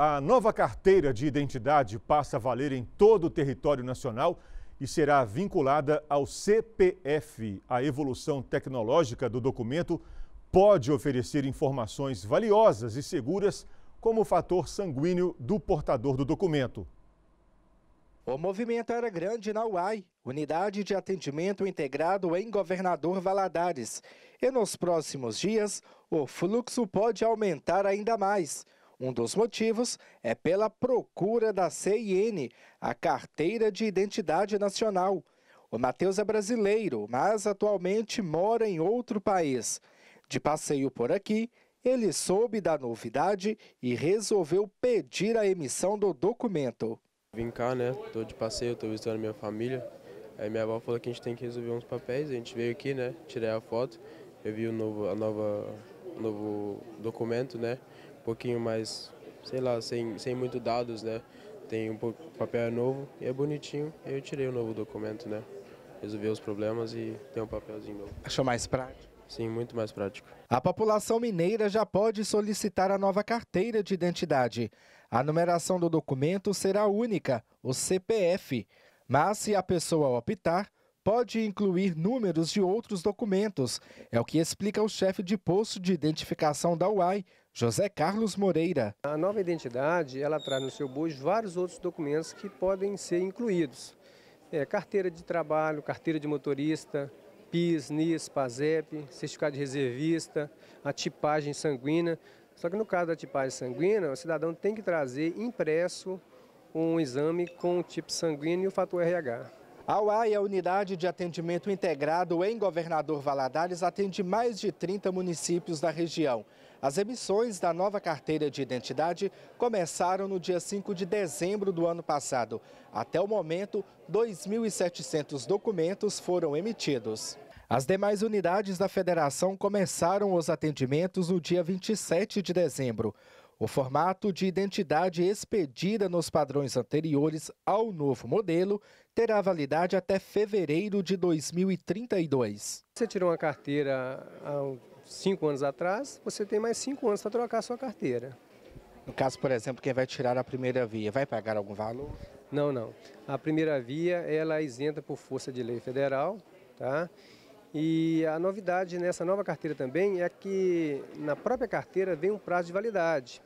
A nova carteira de identidade passa a valer em todo o território nacional e será vinculada ao CPF. A evolução tecnológica do documento pode oferecer informações valiosas e seguras, como o fator sanguíneo do portador do documento. O movimento era grande na UAI, Unidade de Atendimento Integrado em Governador Valadares. E nos próximos dias, o fluxo pode aumentar ainda mais um dos motivos é pela procura da CIN, a Carteira de Identidade Nacional. O Matheus é brasileiro, mas atualmente mora em outro país. De passeio por aqui, ele soube da novidade e resolveu pedir a emissão do documento. Vim cá, né? Tô de passeio, tô visitando minha família. Aí minha avó falou que a gente tem que resolver uns papéis, a gente veio aqui, né? Tirei a foto, eu vi o novo, a nova novo documento, né? Um pouquinho mais, sei lá, sem, sem muito dados, né? Tem um papel novo e é bonitinho. Eu tirei o um novo documento, né? resolvi os problemas e tem um papelzinho novo. Achou mais prático? Sim, muito mais prático. A população mineira já pode solicitar a nova carteira de identidade. A numeração do documento será única, o CPF. Mas se a pessoa optar, pode incluir números de outros documentos. É o que explica o chefe de posto de identificação da UAI, José Carlos Moreira. A nova identidade, ela traz no seu bojo vários outros documentos que podem ser incluídos. É, carteira de trabalho, carteira de motorista, PIS, NIS, PASEP, certificado de reservista, a tipagem sanguínea. Só que no caso da tipagem sanguínea, o cidadão tem que trazer impresso um exame com o tipo sanguíneo e o fator RH. A UAI, a Unidade de Atendimento Integrado em Governador Valadares, atende mais de 30 municípios da região. As emissões da nova carteira de identidade começaram no dia 5 de dezembro do ano passado. Até o momento, 2.700 documentos foram emitidos. As demais unidades da federação começaram os atendimentos no dia 27 de dezembro. O formato de identidade expedida nos padrões anteriores ao novo modelo terá validade até fevereiro de 2032. Você tirou uma carteira há cinco anos atrás, você tem mais cinco anos para trocar a sua carteira. No caso, por exemplo, quem vai tirar a primeira via, vai pagar algum valor? Não, não. A primeira via ela é isenta por força de lei federal, tá? E a novidade nessa nova carteira também é que na própria carteira vem um prazo de validade.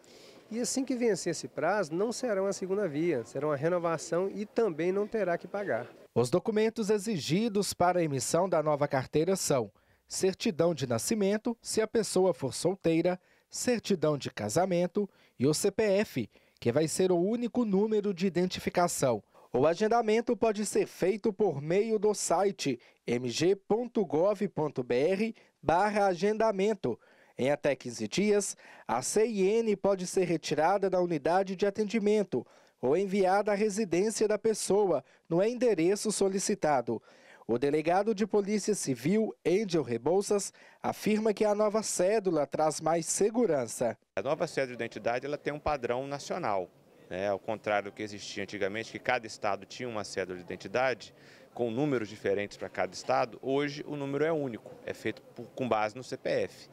E assim que vencer esse prazo, não serão a segunda via, serão a renovação e também não terá que pagar. Os documentos exigidos para a emissão da nova carteira são certidão de nascimento, se a pessoa for solteira, certidão de casamento e o CPF, que vai ser o único número de identificação o agendamento pode ser feito por meio do site mg.gov.br/agendamento. Em até 15 dias, a CIN pode ser retirada da unidade de atendimento ou enviada à residência da pessoa no endereço solicitado. O delegado de Polícia Civil, Angel Rebouças, afirma que a nova cédula traz mais segurança. A nova cédula de identidade ela tem um padrão nacional. Né? Ao contrário do que existia antigamente, que cada estado tinha uma cédula de identidade, com números diferentes para cada estado, hoje o número é único, é feito por, com base no CPF.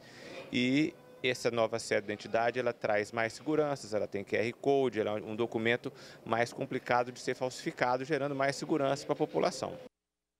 E essa nova sede de identidade ela traz mais seguranças, ela tem QR Code, ela é um documento mais complicado de ser falsificado, gerando mais segurança para a população.